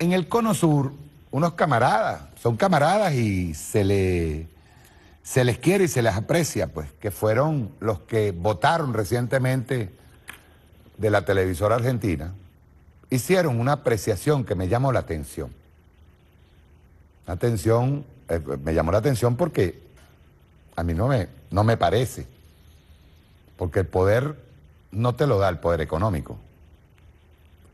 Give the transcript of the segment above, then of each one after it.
en el Cono Sur, unos camaradas, son camaradas y se, les quiere y se les aprecia, pues, que fueron los que votaron recientemente de la televisora argentina, hicieron una apreciación que me llamó la atención. Atención, eh, me llamó la atención porque a mí no me, no me parece, porque el poder no te lo da el poder económico.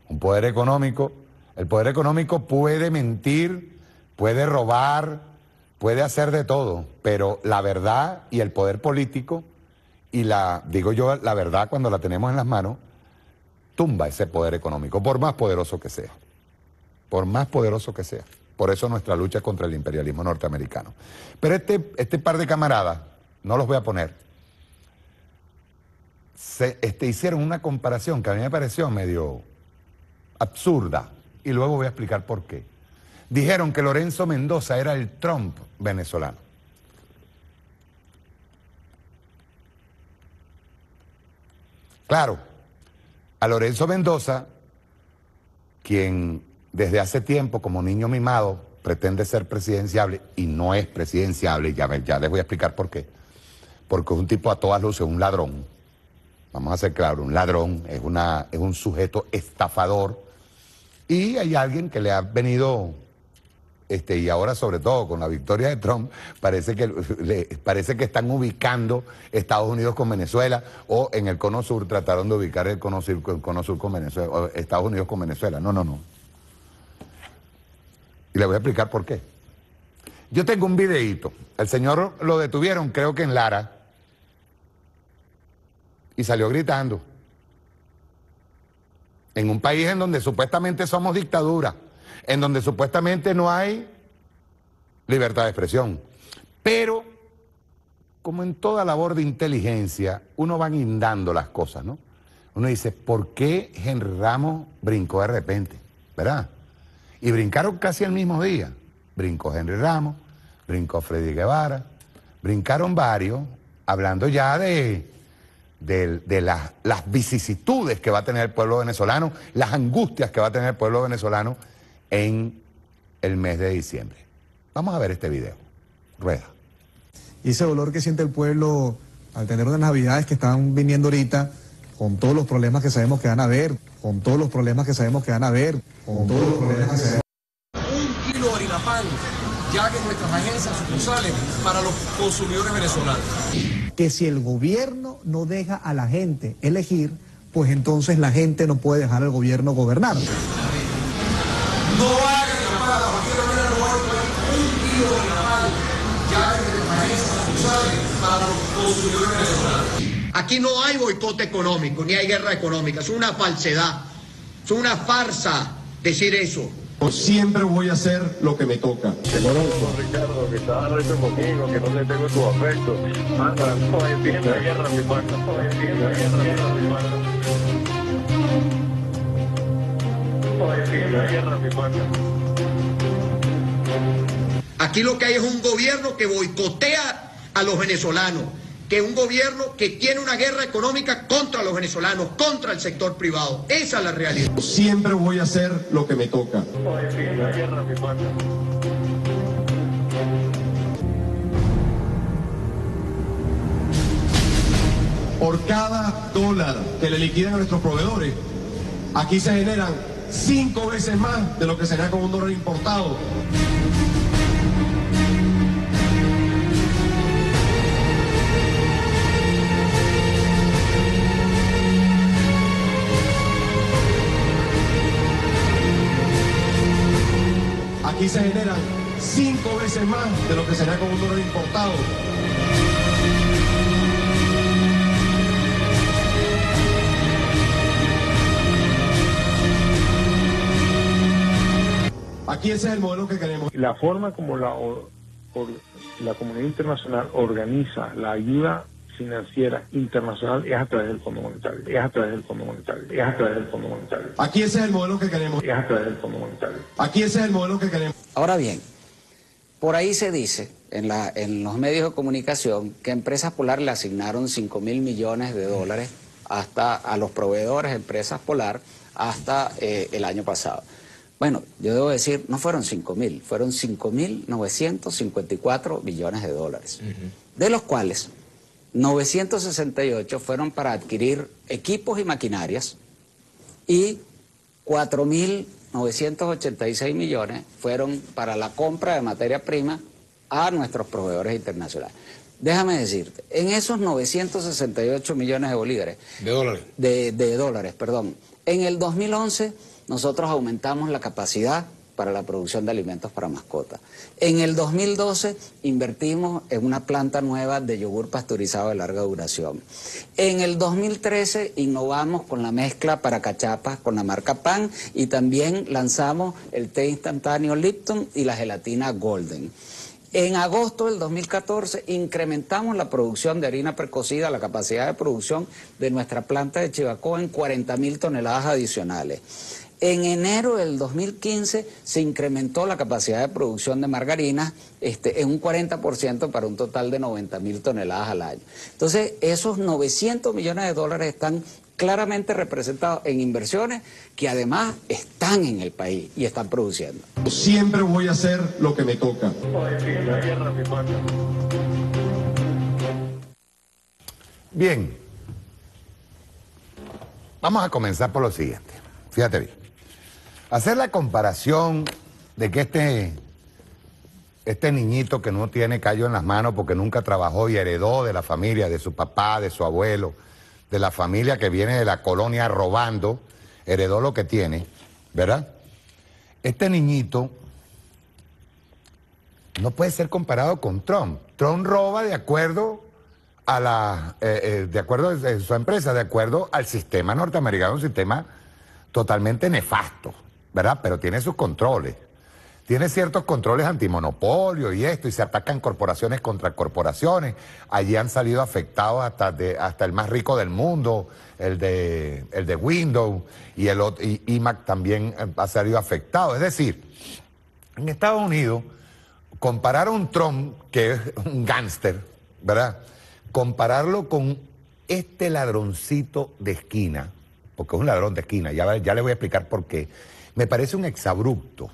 Un poder económico el poder económico puede mentir, puede robar, puede hacer de todo, pero la verdad y el poder político, y la, digo yo, la verdad cuando la tenemos en las manos, tumba ese poder económico, por más poderoso que sea. Por más poderoso que sea. Por eso nuestra lucha contra el imperialismo norteamericano. Pero este, este par de camaradas, no los voy a poner, este, hicieron una comparación que a mí me pareció medio absurda y luego voy a explicar por qué. Dijeron que Lorenzo Mendoza era el Trump venezolano. Claro, a Lorenzo Mendoza, quien desde hace tiempo como niño mimado pretende ser presidenciable y no es presidenciable, ya, les voy a explicar por qué. Porque es un tipo a todas luces, un ladrón. Vamos a ser claros, un ladrón es, una, es un sujeto estafador y hay alguien que le ha venido, este, y ahora sobre todo con la victoria de Trump, parece que, le, parece que están ubicando Estados Unidos con Venezuela o en el Cono Sur trataron de ubicar el Cono Sur, con Venezuela, o Estados Unidos con Venezuela. No, no, no. Y le voy a explicar por qué. Yo tengo un videíto. El señor lo detuvieron, creo que en Lara. Y salió gritando en un país en donde supuestamente somos dictadura, en donde supuestamente no hay libertad de expresión. Pero, como en toda labor de inteligencia, uno va guindando las cosas, ¿no? Uno dice, ¿por qué Henry Ramos brincó de repente? ¿Verdad? Y brincaron casi el mismo día. Brincó Henry Ramos, brincó Freddy Guevara, brincaron varios, hablando ya de de, las vicisitudes que va a tener el pueblo venezolano, las angustias que va a tener el pueblo venezolano en el mes de diciembre. Vamos a ver este video. Rueda. Y ese dolor que siente el pueblo al tener unas navidades que están viniendo ahorita, con todos los problemas que sabemos que van a haber, con todos los problemas que sabemos que van a haber, con todos los problemas que sabemos. Un kilo de ya que nuestras agencias sucursales para los consumidores venezolanos. Que si el gobierno no deja a la gente elegir, pues entonces la gente no puede dejar al gobierno gobernar. No no hay nuestras para los consumidores venezolanos. Aquí no hay boicote económico, ni hay guerra económica. Es una falsedad, es una farsa decir eso. Siempre voy a hacer lo que me toca. Te conozco, Ricardo, que estás recho conmigo, que no le tengo tu afecto. Manda, hoy empieza la guerra, mi mano. Hoy empieza la guerra, mi mano. Hoy empieza la guerra, mi mano. Aquí lo que hay es un gobierno que boicotea a los venezolanos que un gobierno que tiene una guerra económica contra los venezolanos, contra el sector privado. Esa es la realidad. Siempre voy a hacer lo que me toca. Por cada dólar que le liquidan a nuestros proveedores, aquí se generan cinco veces más de lo que sería con un dólar importado. Y se generan cinco veces más de lo que sería con un dólar importado. Aquí ese es el modelo que queremos. La forma como la, la comunidad internacional organiza la ayuda financiera internacional es a través del Fondo Monetario, es a través del Fondo Monetario, es a través del Fondo Monetario. Aquí ese es el modelo que queremos. Es a través del Fondo Monetario. Aquí ese es el modelo que queremos. Ahora bien, por ahí se dice en, la, en los medios de comunicación que Empresas Polar le asignaron 5 mil millones de dólares hasta a los proveedores de Empresas Polar hasta eh, el año pasado. Bueno, yo debo decir, no fueron 5 mil, fueron mil 954 millones de dólares, de los cuales 968 fueron para adquirir equipos y maquinarias y 4.986 millones fueron para la compra de materia prima a nuestros proveedores internacionales. Déjame decirte, en esos 968 millones de bolívares... De dólares. De, dólares, perdón. En el 2011 nosotros aumentamos la capacidad para la producción de alimentos para mascotas. En el 2012 invertimos en una planta nueva de yogur pasteurizado de larga duración. En el 2013 innovamos con la mezcla para cachapas con la marca PAN y también lanzamos el té instantáneo Lipton y la gelatina Golden. En agosto del 2014 incrementamos la producción de harina precocida, la capacidad de producción de nuestra planta de Chivacoa en 40.000 toneladas adicionales. En enero del 2015 se incrementó la capacidad de producción de margarina este, en un 40% para un total de 90 mil toneladas al año. Entonces, esos 900 millones de dólares están claramente representados en inversiones que además están en el país y están produciendo. Siempre voy a hacer lo que me toca. Bien, vamos a comenzar por lo siguiente. Fíjate bien. Hacer la comparación de que este, este niñito que no tiene callo en las manos porque nunca trabajó y heredó de la familia, de su papá, de su abuelo, de la familia que viene de la colonia robando, heredó lo que tiene, ¿verdad? Este niñito no puede ser comparado con Trump. Trump roba de acuerdo a la, eh, eh, de acuerdo a su empresa, de acuerdo al sistema norteamericano, un sistema totalmente nefasto. ¿verdad? Pero tiene sus controles. Tiene ciertos controles antimonopolio y esto, y se atacan corporaciones contra corporaciones. Allí han salido afectados hasta, hasta el más rico del mundo, el de, el de Windows, y el y IMAC también eh, ha salido afectado. Es decir, en Estados Unidos, comparar a un Trump, que es un gángster, ¿verdad? Compararlo con este ladroncito de esquina, porque es un ladrón de esquina, ya, ya le voy a explicar por qué me parece un exabrupto.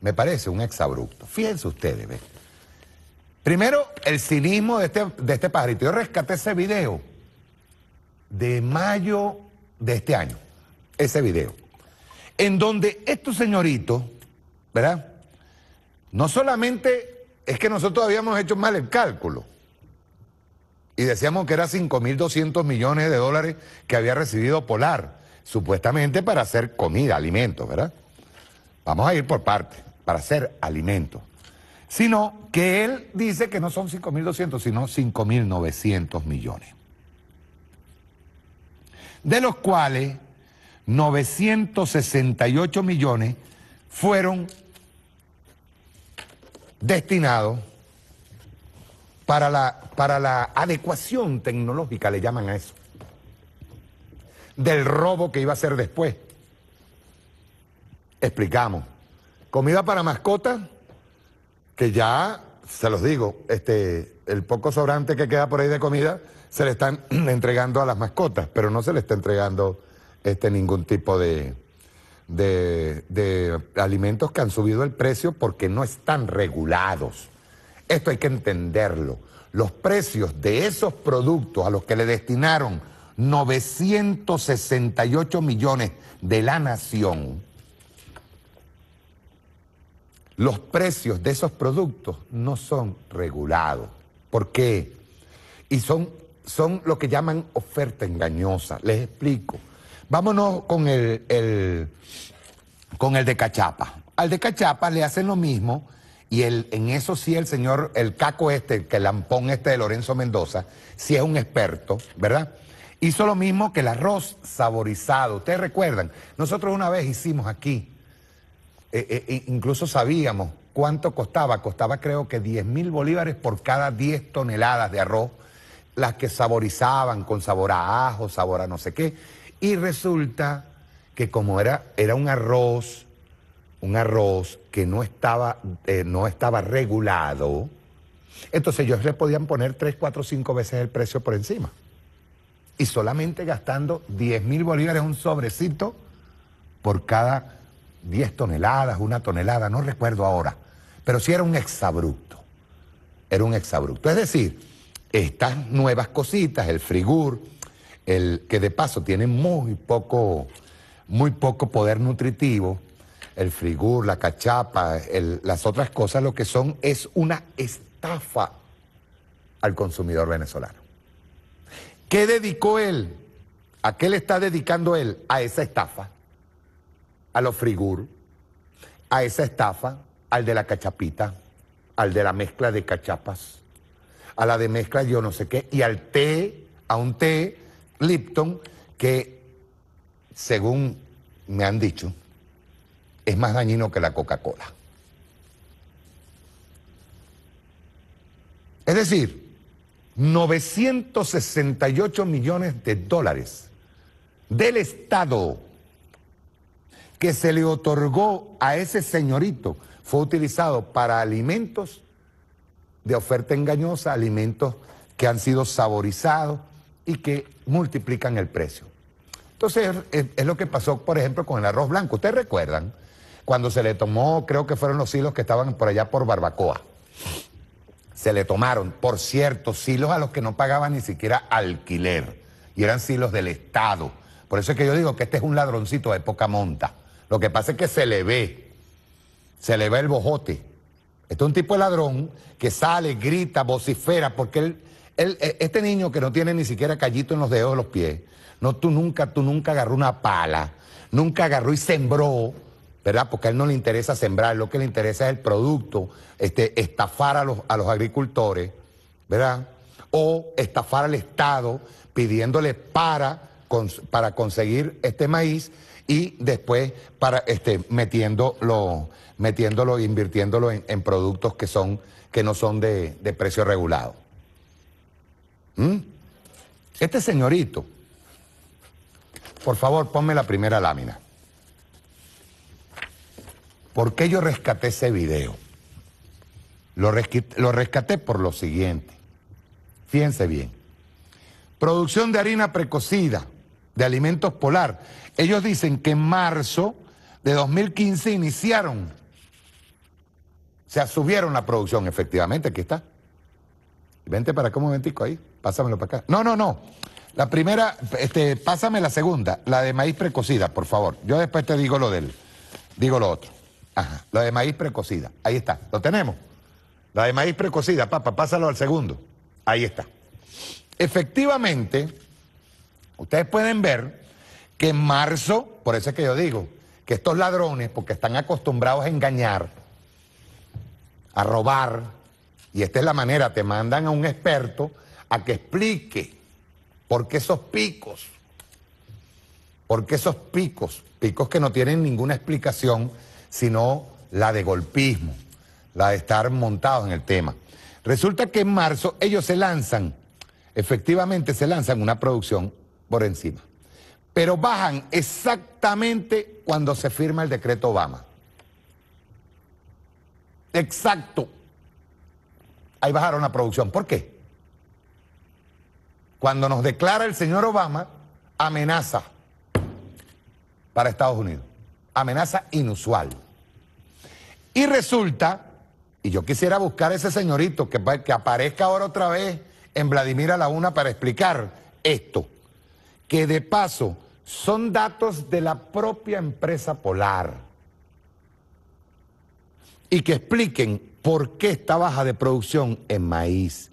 Me parece un exabrupto. Fíjense ustedes, ve. Primero, el cinismo de este, de este pajarito. Yo rescaté ese video de mayo de este año. Ese video. En donde estos señoritos, ¿verdad? No solamente es que nosotros habíamos hecho mal el cálculo y decíamos que era 5.200 millones de dólares que había recibido Polar supuestamente para hacer comida, alimentos, ¿verdad? Vamos a ir por partes, para hacer alimentos. Sino que él dice que no son 5.200, sino 5.900 millones. De los cuales 968 millones fueron destinados para la, para la adecuación tecnológica, le llaman a eso del robo que iba a ser después. Explicamos. Comida para mascotas, que ya, se los digo, este, el poco sobrante que queda por ahí de comida se le están entregando a las mascotas, pero no se le está entregando este, ningún tipo de, de, de alimentos que han subido el precio porque no están regulados. Esto hay que entenderlo. Los precios de esos productos a los que le destinaron 968 millones de la nación, los precios de esos productos no son regulados. ¿Por qué? Y son, son lo que llaman oferta engañosa. Les explico. Vámonos con el, con el de Cachapa. Al de Cachapa le hacen lo mismo y el, en eso sí el señor, el caco este, el lampón este de Lorenzo Mendoza, sí es un experto, ¿verdad? Hizo lo mismo que el arroz saborizado. Ustedes recuerdan, nosotros una vez hicimos aquí, eh, eh, eh, incluso sabíamos cuánto costaba. Costaba creo que 10 mil bolívares por cada 10 toneladas de arroz, las que saborizaban con sabor a ajo, sabor a no sé qué. Y resulta que como era, era un arroz, un arroz que no estaba, no estaba regulado, entonces ellos le podían poner 3, 4, 5 veces el precio por encima y solamente gastando 10 mil bolívares, un sobrecito por cada 10 toneladas, una tonelada, no recuerdo ahora, pero sí era un exabrupto, era un exabrupto. Es decir, estas nuevas cositas, el frigur, el que de paso tiene muy poco, muy poco poder nutritivo, el frigur, la cachapa, las otras cosas, lo que son es una estafa al consumidor venezolano. ¿Qué dedicó él? ¿A qué le está dedicando él? A esa estafa, a los frigur, a esa estafa, al de la cachapita, al de la mezcla de cachapas, a la de mezcla yo no sé qué, y al té, a un té Lipton que, según me han dicho, es más dañino que la Coca-Cola. Es decir, 968 millones de dólares del Estado que se le otorgó a ese señorito fue utilizado para alimentos de oferta engañosa, alimentos que han sido saborizados y que multiplican el precio. Entonces es, lo que pasó, por ejemplo, con el arroz blanco. Ustedes recuerdan cuando se le tomó, creo que fueron los hilos que estaban por allá por Barbacoa se le tomaron, por cierto, silos a los que no pagaban ni siquiera alquiler, y eran silos del Estado. Por eso es que yo digo que este es un ladroncito de poca monta. Lo que pasa es que se le ve, se le ve el bojote. Este es un tipo de ladrón que sale, grita, vocifera, porque él, e, este niño que no tiene ni siquiera callito en los dedos de los pies, no, tú nunca, tú nunca agarró una pala, nunca agarró y sembró ¿verdad? Porque a él no le interesa sembrar, lo que le interesa es el producto, este, estafar a los, a los agricultores, ¿verdad? O estafar al Estado pidiéndole para, para conseguir este maíz y después para este, metiéndolo, metiéndolo, invirtiéndolo en, productos que son, que no son de, precio regulado. ¿Mm? Este señorito, por favor, ponme la primera lámina. ¿Por qué yo rescaté ese video? Lo, rescaté por lo siguiente. Fíjense bien. Producción de harina precocida de alimentos polar. Ellos dicen que en marzo de 2015 iniciaron, Se sea, subieron la producción, efectivamente, aquí está. Vente para acá un momentico ahí, pásamelo para acá. No, no, no. La primera, este, pásame la segunda, la de maíz precocida, por favor. Yo después te digo lo del, digo lo otro. Ajá, la de maíz precocida. Ahí está, lo tenemos. La de maíz precocida, papá, pásalo al segundo. Ahí está. Efectivamente, ustedes pueden ver que en marzo, por eso es que yo digo, que estos ladrones, porque están acostumbrados a engañar, a robar, y esta es la manera, te mandan a un experto a que explique por qué esos picos, por qué esos picos, picos que no tienen ninguna explicación sino la de golpismo, la de estar montados en el tema. Resulta que en marzo ellos se lanzan, efectivamente se lanzan una producción por encima, pero bajan exactamente cuando se firma el decreto Obama. Exacto. Ahí bajaron la producción. ¿Por qué? Cuando nos declara el señor Obama, amenaza para Estados Unidos amenaza inusual. Y resulta, y yo quisiera buscar a ese señorito que, que aparezca ahora otra vez en Vladimir a la una para explicar esto, que de paso son datos de la propia empresa polar y que expliquen por qué esta baja de producción en maíz.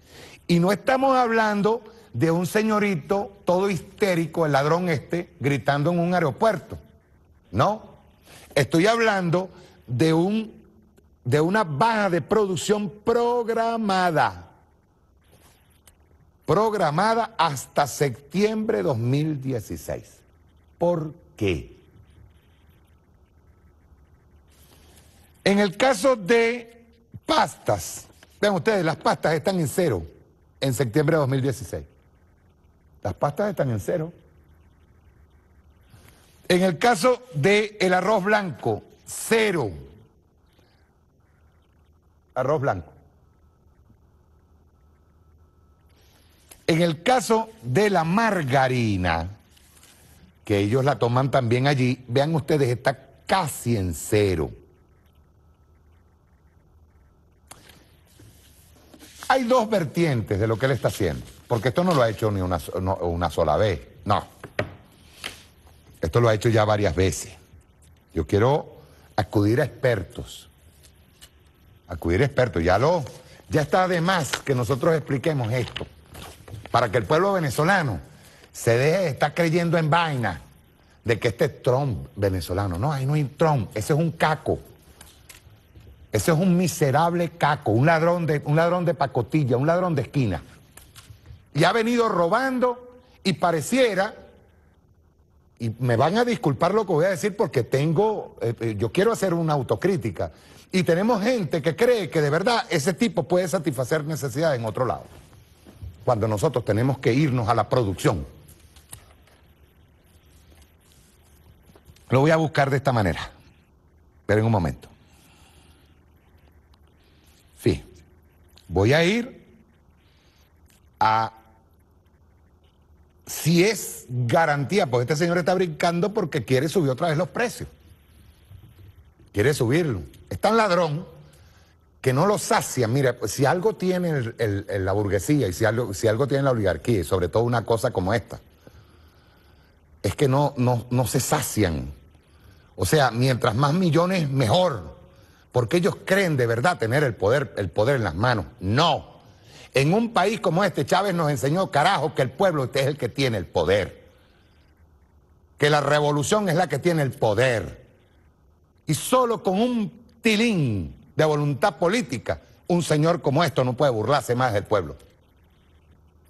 Y no estamos hablando de un señorito todo histérico, el ladrón este, gritando en un aeropuerto. No, Estoy hablando de, un, de una baja de producción programada programada hasta septiembre de 2016. ¿Por qué? En el caso de pastas, vean ustedes, las pastas están en cero en septiembre de 2016. Las pastas están en cero. En el caso del el arroz blanco, cero. Arroz blanco. En el caso de la margarina, que ellos la toman también allí, vean ustedes, está casi en cero. Hay dos vertientes de lo que él está haciendo, porque esto no lo ha hecho ni una, una sola vez, no. Esto lo ha hecho ya varias veces. Yo quiero acudir a expertos. Acudir a expertos. Ya, lo, ya está de más que nosotros expliquemos esto. Para que el pueblo venezolano se deje de estar creyendo en vaina de que este es Trump venezolano. No, ahí no hay Trump. Ese es un caco. Ese es un miserable caco, un ladrón, de, un ladrón de pacotilla, un ladrón de esquina. Y ha venido robando y pareciera y me van a disculpar lo que voy a decir porque tengo, eh, eh, yo quiero hacer una autocrítica. Y tenemos gente que cree que de verdad ese tipo puede satisfacer necesidades en otro lado. Cuando nosotros tenemos que irnos a la producción. Lo voy a buscar de esta manera. Pero en un momento. Sí. Voy a ir a si es garantía, porque este señor está brincando porque quiere subir otra vez los precios. Quiere subirlo. Es tan ladrón que no lo sacia. Mira, pues, si algo tiene la burguesía y si algo, tiene la oligarquía, y sobre todo una cosa como esta, es que no, no, se sacian. O sea, mientras más millones, mejor. Porque ellos creen de verdad tener el poder, el poder en las manos. No. En un país como este, Chávez nos enseñó, carajo, que el pueblo es el que tiene el poder. Que la revolución es la que tiene el poder. Y solo con un tilín de voluntad política, un señor como esto no puede burlarse más del pueblo.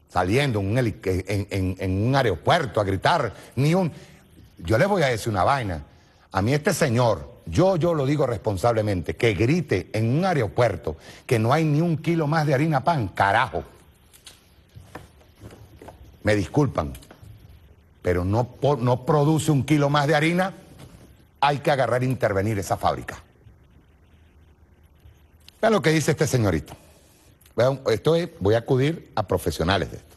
Saliendo en, en un aeropuerto a gritar, ni un... Yo les voy a decir una vaina. A mí este señor yo, yo lo digo responsablemente, que grite en un aeropuerto que no hay ni un kilo más de harina pan, carajo. Me disculpan, pero no, no produce un kilo más de harina, hay que agarrar e intervenir esa fábrica. Vean lo que dice este señorito. esto es, voy a acudir a profesionales de esto.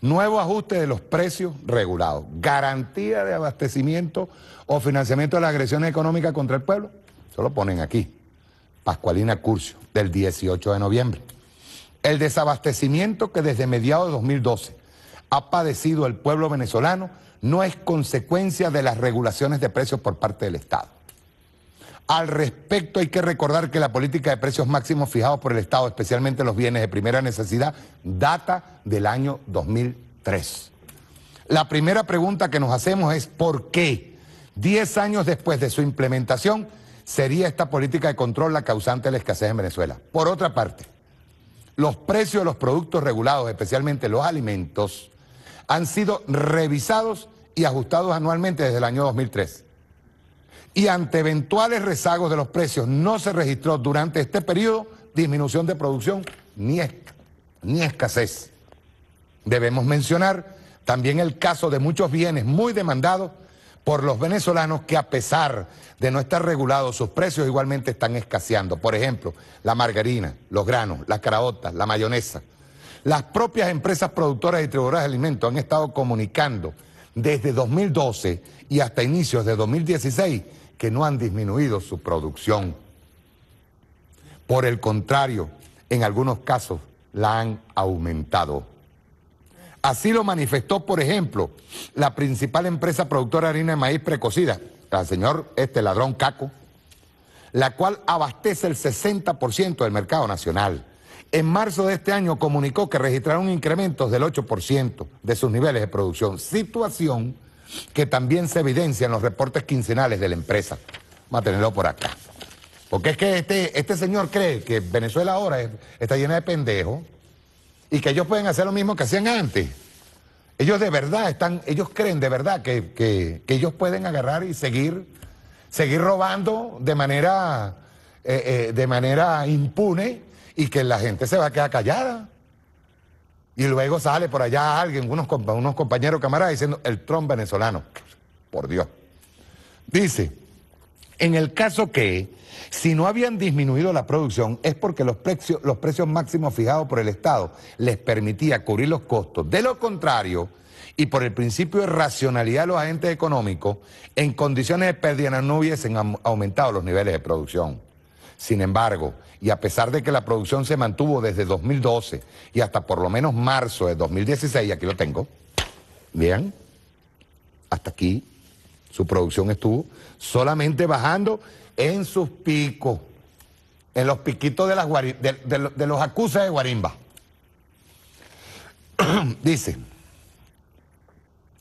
Nuevo ajuste de los precios regulados, garantía de abastecimiento o financiamiento de la agresión económica contra el pueblo. Eso lo ponen aquí. Pascualina Curcio, del 18 de noviembre. El desabastecimiento que desde mediados de 2012 ha padecido el pueblo venezolano no es consecuencia de las regulaciones de precios por parte del Estado. Al respecto, hay que recordar que la política de precios máximos fijados por el Estado, especialmente los bienes de primera necesidad, data del año 2003. La primera pregunta que nos hacemos es ¿por qué? 10 años después de su implementación, sería esta política de control la causante de la escasez en Venezuela. Por otra parte, los precios de los productos regulados, especialmente los alimentos, han sido revisados y ajustados anualmente desde el año 2003 y ante eventuales rezagos de los precios no se registró durante este periodo disminución de producción ni, ni escasez. Debemos mencionar también el caso de muchos bienes muy demandados por los venezolanos que a pesar de no estar regulados sus precios igualmente están escaseando. Por ejemplo, la margarina, los granos, las caraotas, la mayonesa. Las propias empresas productoras y distribuidoras de alimentos han estado comunicando desde 2012 y hasta inicios de 2016 que no han disminuido su producción. Por el contrario, en algunos casos la han aumentado. Así lo manifestó, por ejemplo, la principal empresa productora de harina de maíz precocida, el señor este ladrón Caco, la cual abastece el 60% del mercado nacional. En marzo de este año comunicó que registraron incrementos del 8% de sus niveles de producción, situación que también se evidencia en los reportes quincenales de la empresa. Vamos a tenerlo por acá. Porque es que este, este señor cree que Venezuela ahora está llena de pendejos y que ellos pueden hacer lo mismo que hacían antes. Ellos de verdad están, ellos creen de verdad que, ellos pueden agarrar y seguir, seguir robando de manera, eh, eh, de manera impune y que la gente se va a quedar callada. Y luego sale por allá alguien, unos, unos compañeros camaradas, diciendo el Trump venezolano. Por Dios. Dice, en el caso que, si no habían disminuido la producción, es porque los, precios, los precios máximos fijados por el Estado les permitía cubrir los costos. De lo contrario, y por el principio de racionalidad de los agentes económicos, en condiciones de pérdida no hubiesen aumentado los niveles de producción. Sin embargo, y a pesar de que la producción se mantuvo desde 2012 y hasta por lo menos marzo de 2016, aquí lo tengo, bien, hasta aquí su producción estuvo solamente bajando en sus picos, en los piquitos de, los acusas de Guarimba. Dice,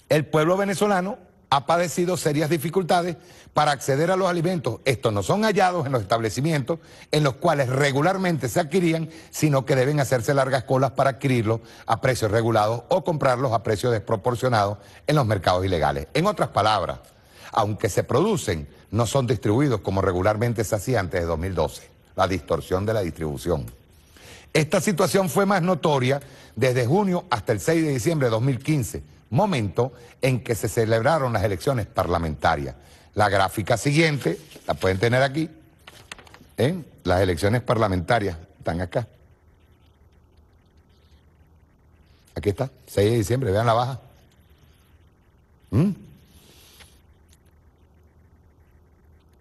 el pueblo venezolano ha padecido serias dificultades para acceder a los alimentos. Estos no son hallados en los establecimientos en los cuales regularmente se adquirían, sino que deben hacerse largas colas para adquirirlos a precios regulados o comprarlos a precios desproporcionados en los mercados ilegales. En otras palabras, aunque se producen, no son distribuidos como regularmente se hacía antes de 2012. La distorsión de la distribución. Esta situación fue más notoria desde junio hasta el 6 de diciembre de 2015 momento en que se celebraron las elecciones parlamentarias. La gráfica siguiente, la pueden tener aquí, En ¿eh? las elecciones parlamentarias están acá. Aquí está, 6 de diciembre, vean la baja. ¿Mm?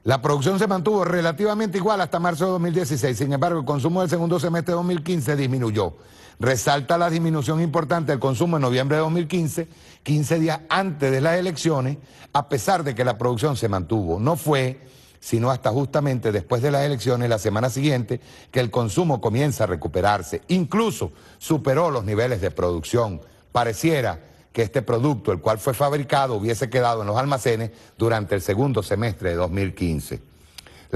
La producción se mantuvo relativamente igual hasta marzo de 2016, sin embargo el consumo del segundo semestre de 2015 disminuyó resalta la disminución importante del consumo en noviembre de 2015, 15 días antes de las elecciones, a pesar de que la producción se mantuvo. No fue sino hasta justamente después de las elecciones, la semana siguiente, que el consumo comienza a recuperarse. Incluso superó los niveles de producción. Pareciera que este producto, el cual fue fabricado, hubiese quedado en los almacenes durante el segundo semestre de 2015.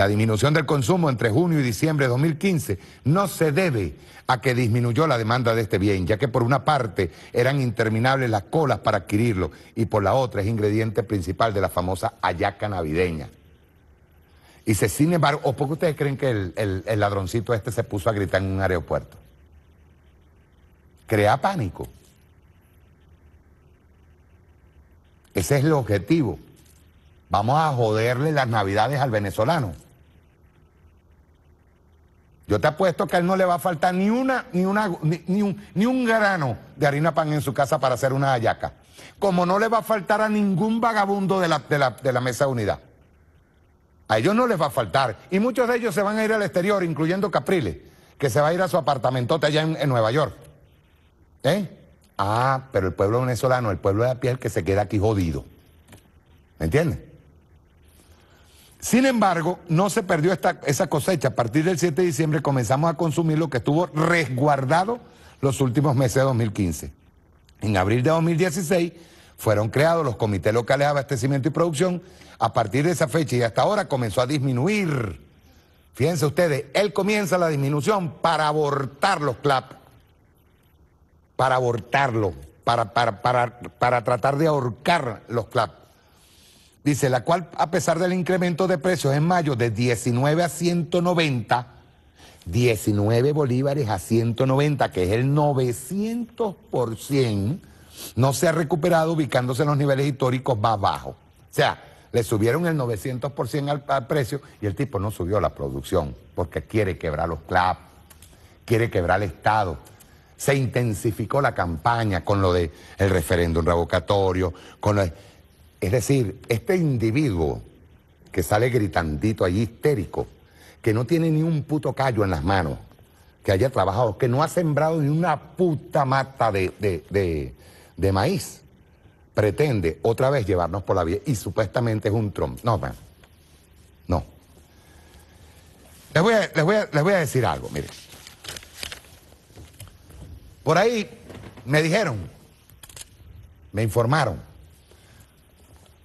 La disminución del consumo entre junio y diciembre de 2015 no se debe a que disminuyó la demanda de este bien, ya que por una parte eran interminables las colas para adquirirlo y por la otra es ingrediente principal de la famosa ayaca navideña. Y se, sin embargo, ¿o por qué ustedes creen que el, el ladroncito este se puso a gritar en un aeropuerto? Crea pánico. Ese es el objetivo. Vamos a joderle las navidades al venezolano. Yo te apuesto que a él no le va a faltar ni una, ni una, ni, un, grano de harina pan en su casa para hacer una ayaca. Como no le va a faltar a ningún vagabundo de la, de la, mesa de unidad. A ellos no les va a faltar. Y muchos de ellos se van a ir al exterior, incluyendo Capriles, que se va a ir a su apartamentote allá en, en Nueva York. ¿Eh? Ah, pero el pueblo venezolano, el pueblo de la piel que se queda aquí jodido. ¿Me entiendes? Sin embargo, no se perdió esta, esa cosecha. A partir del 7 de diciembre comenzamos a consumir lo que estuvo resguardado los últimos meses de 2015. En abril de 2016 fueron creados los comités locales de abastecimiento y producción. A partir de esa fecha y hasta ahora comenzó a disminuir. Fíjense ustedes, él comienza la disminución para abortar los CLAP. Para abortarlo, para, para, para, para tratar de ahorcar los CLAP. Dice, la cual a pesar del incremento de precios en mayo de 19 a 190, 19 bolívares a 190, que es el 900%, no se ha recuperado ubicándose en los niveles históricos más bajos. O sea, le subieron el 900% al, precio y el tipo no subió la producción porque quiere quebrar los clubs, quiere quebrar el Estado. Se intensificó la campaña con lo del el referéndum revocatorio, con lo de es decir, este individuo que sale gritandito ahí histérico, que no tiene ni un puto callo en las manos, que haya trabajado, que no ha sembrado ni una puta mata de, de, maíz, pretende otra vez llevarnos por la vía y supuestamente es un Trump. No, No. Les voy, a, les voy a decir algo, mire. Por ahí me dijeron, me informaron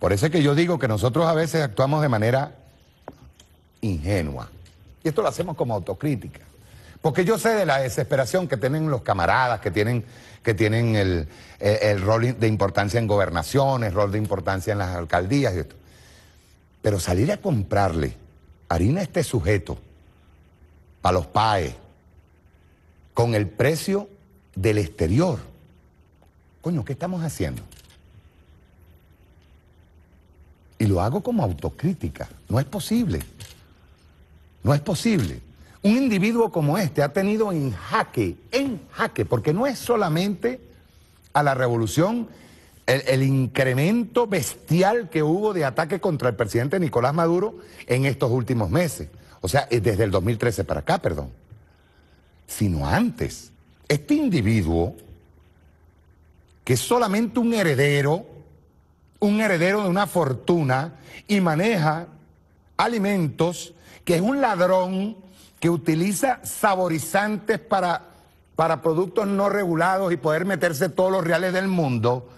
por eso es que yo digo que nosotros a veces actuamos de manera ingenua. Y esto lo hacemos como autocrítica. Porque yo sé de la desesperación que tienen los camaradas, que tienen, que tienen el, rol de importancia en gobernaciones, rol de importancia en las alcaldías y esto. Pero salir a comprarle harina a este sujeto, a los PAE, con el precio del exterior. Coño, ¿qué estamos haciendo? Y lo hago como autocrítica. No es posible. No es posible. Un individuo como este ha tenido en jaque, en jaque, porque no es solamente a la revolución el, incremento bestial que hubo de ataque contra el presidente Nicolás Maduro en estos últimos meses. O sea, eh, desde el 2013 para acá, perdón. Sino antes. Este individuo, que es solamente un heredero, un heredero de una fortuna y maneja alimentos, que es un ladrón que utiliza saborizantes para, para productos no regulados y poder meterse todos los reales del mundo,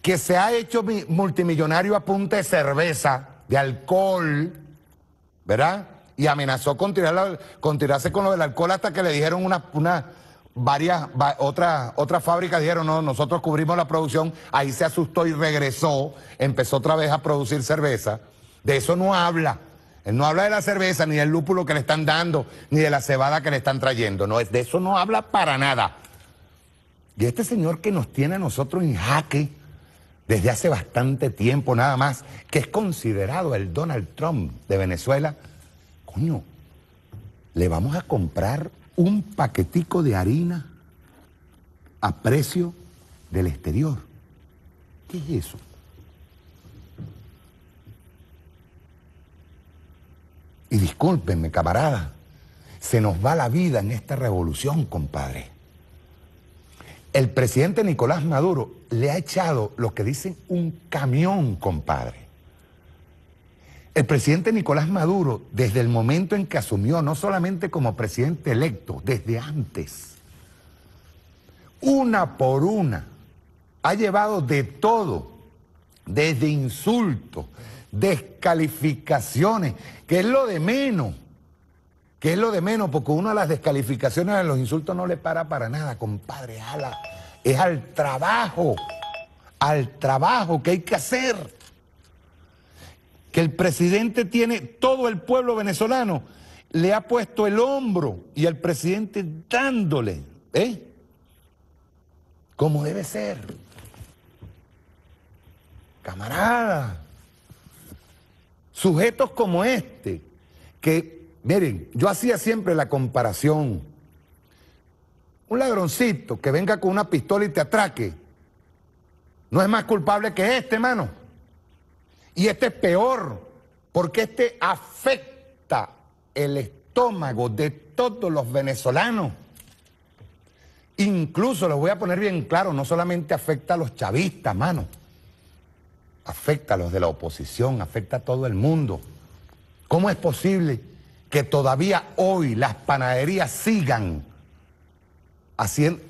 que se ha hecho multimillonario a punta de cerveza, de alcohol, ¿verdad? Y amenazó con, con tirarse con lo del alcohol hasta que le dijeron una, una varias, otras, fábricas dijeron, no, nosotros cubrimos la producción, ahí se asustó y regresó, empezó otra vez a producir cerveza. De eso no habla. Él no habla de la cerveza, ni del lúpulo que le están dando, ni de la cebada que le están trayendo. No, de eso no habla para nada. Y este señor que nos tiene a nosotros en jaque desde hace bastante tiempo nada más, que es considerado el Donald Trump de Venezuela, coño, le vamos a comprar un paquetico de harina a precio del exterior. ¿Qué es eso? Y discúlpenme, camarada, se nos va la vida en esta revolución, compadre. El presidente Nicolás Maduro le ha echado lo que dicen un camión, compadre. El presidente Nicolás Maduro, desde el momento en que asumió, no solamente como presidente electo, desde antes, una por una, ha llevado de todo, desde insultos, descalificaciones, que es lo de menos, que es lo de menos, porque uno de las descalificaciones, de los insultos no le para para nada, compadre, ala, es al trabajo, al trabajo que hay que hacer que el presidente tiene, todo el pueblo venezolano le ha puesto el hombro y al presidente dándole, ¿eh? Como debe ser. Camarada, sujetos como este, que, miren, yo hacía siempre la comparación. Un ladroncito que venga con una pistola y te atraque, no es más culpable que este, hermano. Y este es peor, porque este afecta el estómago de todos los venezolanos. Incluso, lo voy a poner bien claro, no solamente afecta a los chavistas, mano. Afecta a los de la oposición, afecta a todo el mundo. ¿Cómo es posible que todavía hoy las panaderías sigan haciendo,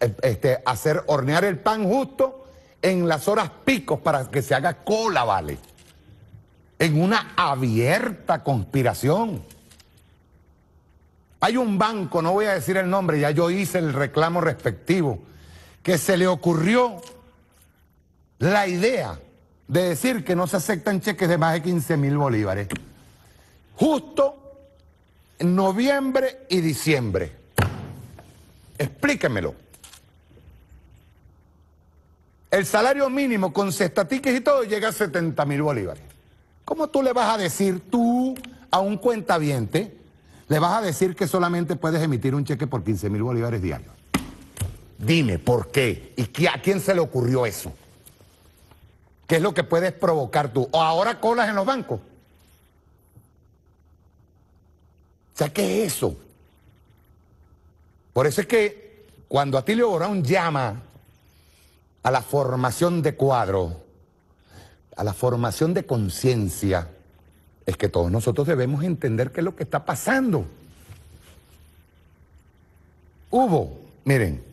eh, este, hacer hornear el pan justo en las horas picos para que se haga cola, vale. En una abierta conspiración. Hay un banco, no voy a decir el nombre, ya yo hice el reclamo respectivo, que se le ocurrió la idea de decir que no se aceptan cheques de más de 15 mil bolívares. Justo en noviembre y diciembre. Explíquemelo. El salario mínimo con cestatiques y todo llega a 70 mil bolívares. ¿Cómo tú le vas a decir tú a un cuentaviente, le vas a decir que solamente puedes emitir un cheque por 15 mil bolívares diarios? Dime, ¿por qué? ¿Y a quién se le ocurrió eso? ¿Qué es lo que puedes provocar tú? ¿O ahora colas en los bancos? O sea, ¿qué es eso? Por eso es que cuando Atilio Borón llama a la formación de cuadro, a la formación de conciencia, es que todos nosotros debemos entender qué es lo que está pasando. Hubo, miren,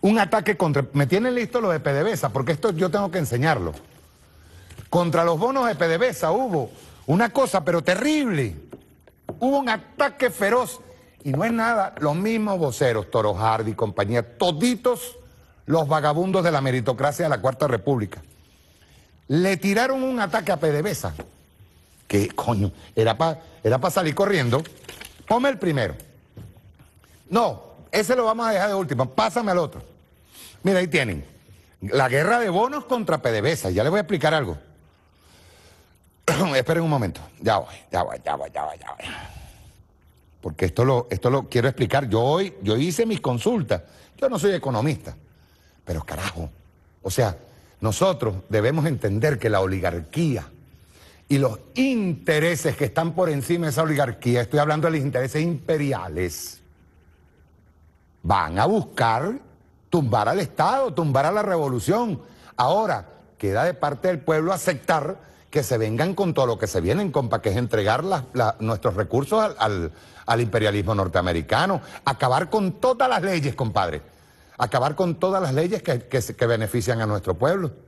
un ataque contra... Me tienen listo los de PDVSA, porque esto yo tengo que enseñarlo. Contra los bonos de PDVSA hubo una cosa, pero terrible. Hubo un ataque feroz. Y no es nada, los mismos voceros, Toro Hardy y compañía, toditos los vagabundos de la meritocracia de la Cuarta República. Le tiraron un ataque a PDVSA, que coño, era para era salir corriendo. Ponme el primero. No, ese lo vamos a dejar de último, pásame al otro. Mira, ahí tienen. La guerra de bonos contra PDVSA, ya les voy a explicar algo. Esperen un momento, ya voy, ya voy, ya voy, ya voy, ya voy. Porque esto lo, esto lo quiero explicar. Yo hoy, yo hice mis consultas. Yo no soy economista. Pero carajo, o sea, nosotros debemos entender que la oligarquía y los intereses que están por encima de esa oligarquía, estoy hablando de los intereses imperiales, van a buscar tumbar al Estado, tumbar a la revolución. Ahora, queda de parte del pueblo aceptar que se vengan con todo lo que se vienen, compa, que es entregar nuestros recursos al imperialismo norteamericano, acabar con todas las leyes, compadre acabar con todas las leyes que, benefician a nuestro pueblo.